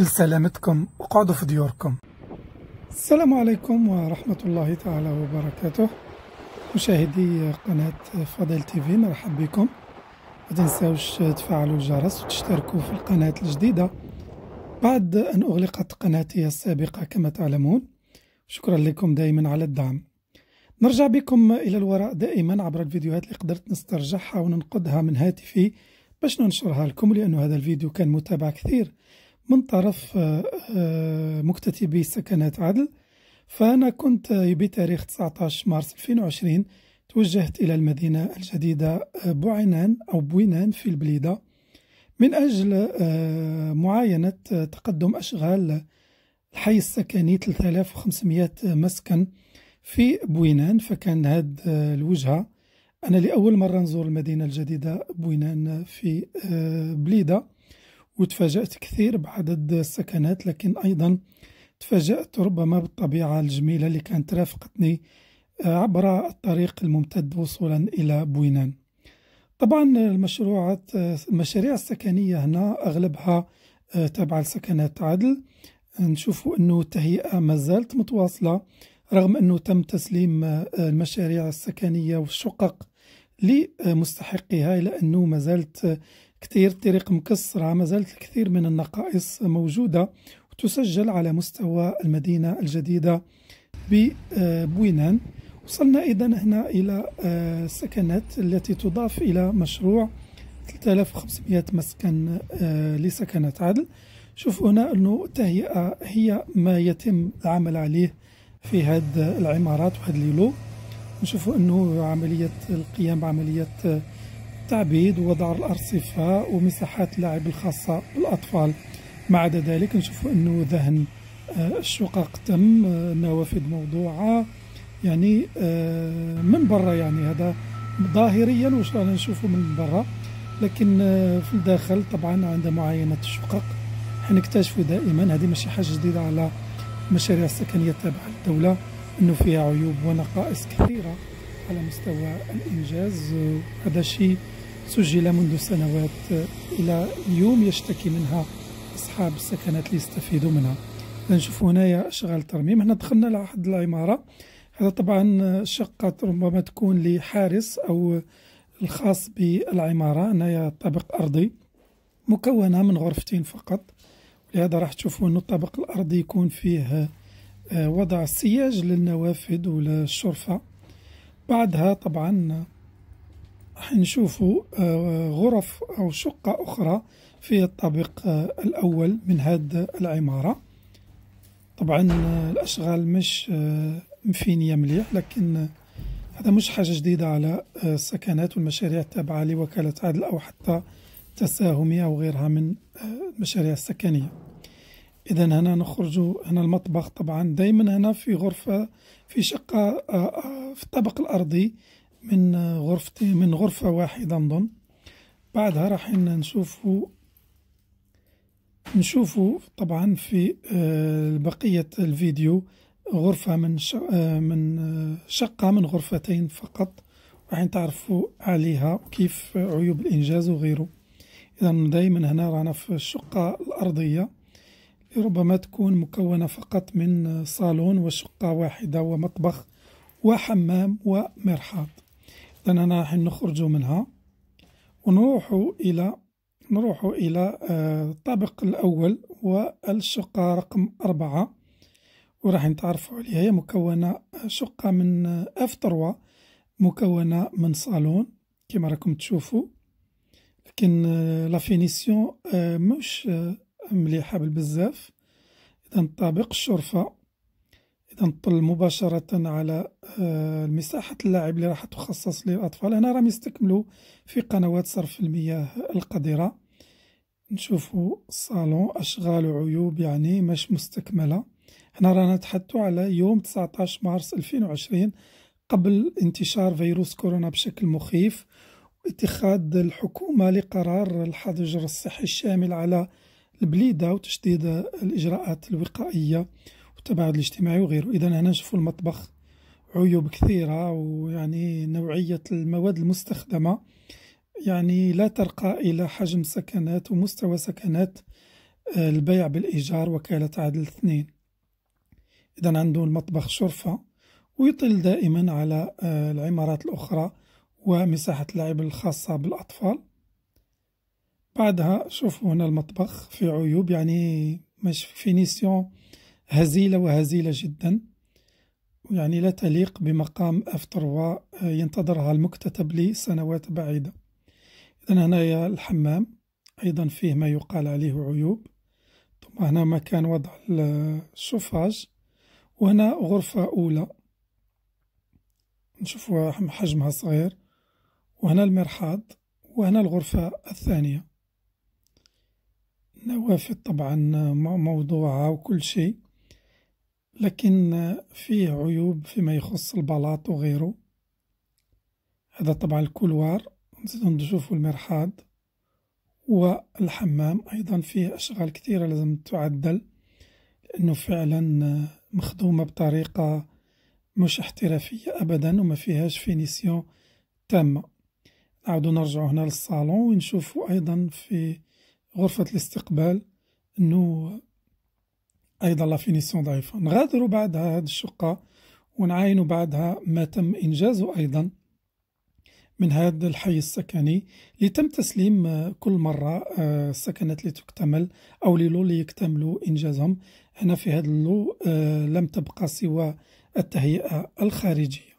لسلامتكم وقعدوا في ديوركم السلام عليكم ورحمة الله تعالى وبركاته مشاهدي قناة فضيل تيفي مرحب بكم ما تنساوش تفعلوا الجرس وتشتركوا في القناة الجديدة بعد أن أغلقت قناتي السابقة كما تعلمون شكرا لكم دائما على الدعم نرجع بكم إلى الوراء دائما عبر الفيديوهات اللي قدرت نسترجعها وننقدها من هاتفي باش ننشرها لكم لأن هذا الفيديو كان متابع كثير من طرف آه، آه، مكتتبي سكنات عدل فأنا كنت آه، بتاريخ 19 مارس 2020 توجهت إلى المدينة الجديدة بوعنان أو بوينان في البليدة من أجل معاينة تقدم أشغال الحي السكني 3500 مسكن في بوينان فكان هاد الوجهة أنا لأول مرة نزور المدينة الجديدة بوينان في بليدة وتفاجأت كثير بعدد السكنات لكن أيضا تفاجأت ربما بالطبيعة الجميلة اللي كانت رافقتني آه، عبر الطريق الممتد وصولا إلى بوينان طبعا المشروعات آه، المشاريع السكنية هنا أغلبها آه، تابعة لسكنات عدل نشوفوا أنه التهيئة ما زالت متواصلة رغم أنه تم تسليم المشاريع السكنية والشقق لمستحقها إلا أنه ما زالت كثير الطريق مكسرة ما زالت الكثير من النقائص موجودة وتسجل على مستوى المدينة الجديدة ببوينان وصلنا إذا هنا إلى آه، السكنات التي تضاف إلى مشروع 3500 مسكن آه، لسكنات عدل شوف هنا أنه التهيئة هي ما يتم العمل عليه في هذه العمارات وهذا الليلو نشوفوا أنه عملية القيام بعملية آه، تعبيد ووضع الأرصفة ومساحات اللعب الخاصة بالأطفال ما عدا ذلك نشوفوا أنه ذهن آه، الشقق تم آه، نوافذ موضوعة يعني آه، من برا يعني هذا ظاهريا واش رانا نشوفه من برا لكن في الداخل طبعا عند معاينة الشقق حنكتشفوا دائما هذه ماشي حاجة جديدة على المشاريع السكنية التابعة للدولة أنه فيها عيوب ونقائص كثيرة على مستوى الإنجاز هذا شيء سجل منذ سنوات آه، إلى اليوم يشتكي منها أصحاب السكنات اللي يستفيدوا منها نشوف هنايا أشغال ترميم هنا دخلنا لواحد العمارة هذا طبعا آه، شقة ربما تكون لحارس أو الخاص بالعمارة هنايا طابق أرضي مكونة من غرفتين فقط لهذا راح تشوفوا أنه الطابق الأرضي يكون فيه آه، وضع سياج للنوافذ والشرفة بعدها طبعا حنشوفوا آه، غرف أو شقة أخرى في الطابق آه، الأول من هذه العمارة طبعا آه، الأشغال مش مفينية مليح لكن هذا مش حاجة جديدة على السكنات والمشاريع التابعة لوكالة عدل أو حتى تساهمية أو غيرها من المشاريع السكنية إذا هنا نخرج هنا المطبخ طبعا دايما هنا في غرفة في شقة في الطابق الأرضي من غرفتين من غرفة واحدة نظن بعدها راح نشوفوا نشوفوا طبعا في آه، بقية الفيديو غرفة من آه، من آه، شقة من غرفتين فقط راح تعرفوا عليها كيف عيوب الإنجاز وغيره إذا دائما هنا رانا في الشقة الأرضية ربما تكون مكونة فقط من صالون وشقة واحدة ومطبخ وحمام ومرحاض أننا راح نخرج منها ونروح إلى نروح إلى آه، الطابق الأول والشقة رقم أربعة وراح نتعرفوا عليها هي مكونة آه، شقة من آه، اف 3 مكونة من صالون كما راكم تشوفوا لكن لافينيسيون مش مليحة بالبزاف إذا الطابق الشرفة نطل مباشرة على آه، مساحة اللاعب اللي راح تخصص للأطفال هنا راهم يستكملوا في قنوات صرف المياه القذرة نشوفوا الصالون أشغال وعيوب يعني مش مستكملة هنا رانا نتحدثوا على يوم 19 مارس 2020 قبل انتشار فيروس كورونا بشكل مخيف واتخاذ الحكومة لقرار الحظر الصحي الشامل على البليدة وتشديد الإجراءات الوقائية والتباعد الاجتماعي وغيره إذا هنا نشوفوا المطبخ عيوب كثيرة ويعني نوعية المواد المستخدمة يعني لا ترقى إلى حجم سكنات ومستوى سكنات آه، البيع بالإيجار وكالة عدل اثنين إذا عنده المطبخ شرفة ويطل دائما على آه، العمارات الأخرى ومساحة اللعب الخاصة بالأطفال بعدها شوفوا هنا المطبخ في عيوب يعني مش فينيسيون هزيلة وهزيلة جدا يعني لا تليق بمقام أفتر وينتظرها المكتتب لسنوات بعيدة إذا هنايا الحمام أيضا فيه ما يقال عليه عيوب ثم هنا مكان وضع الشوفاج وهنا غرفة أولى نشوفوا حجمها صغير وهنا المرحاض وهنا الغرفة الثانية نوافذ طبعا موضوعة وكل شيء لكن فيه عيوب فيما يخص البلاط وغيره هذا طبعا الكولوار نزيدو نشوفو المرحاض والحمام أيضا فيه أشغال كثيرة لازم تعدل لأنه فعلا مخدومة بطريقة مش احترافية أبدا وما فيهاش فينيسيون تامة نعود نرجعو هنا للصالون ونشوفو أيضا في غرفة الاستقبال أنه ايضا لا فينيسيون ضعيفه نغادروا بعدها هذه الشقه ونعاينوا بعدها ما تم انجازه ايضا من هذا الحي السكني اللي تم تسليم كل مرة السكنات آه، اللي تكتمل أو لي لو اللي يكتملوا إنجازهم هنا في هذا اللو آه، لم تبقى سوى التهيئة الخارجية